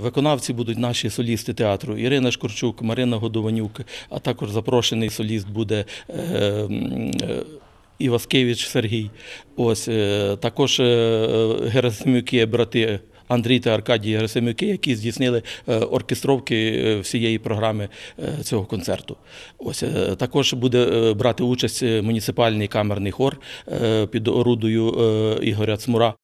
Виконавці будуть наші солісти театру Ірина Шкурчук, Марина Годованюк, а також запрошений соліст буде. Е, е, Іваскевич Сергій, ось е, також Герасимюки, брати Андрій та Аркадій Герасимюки, які здійснили оркестровки всієї програми цього концерту. Ось також буде брати участь муніципальний камерний хор під орудою Ігоря Цмура.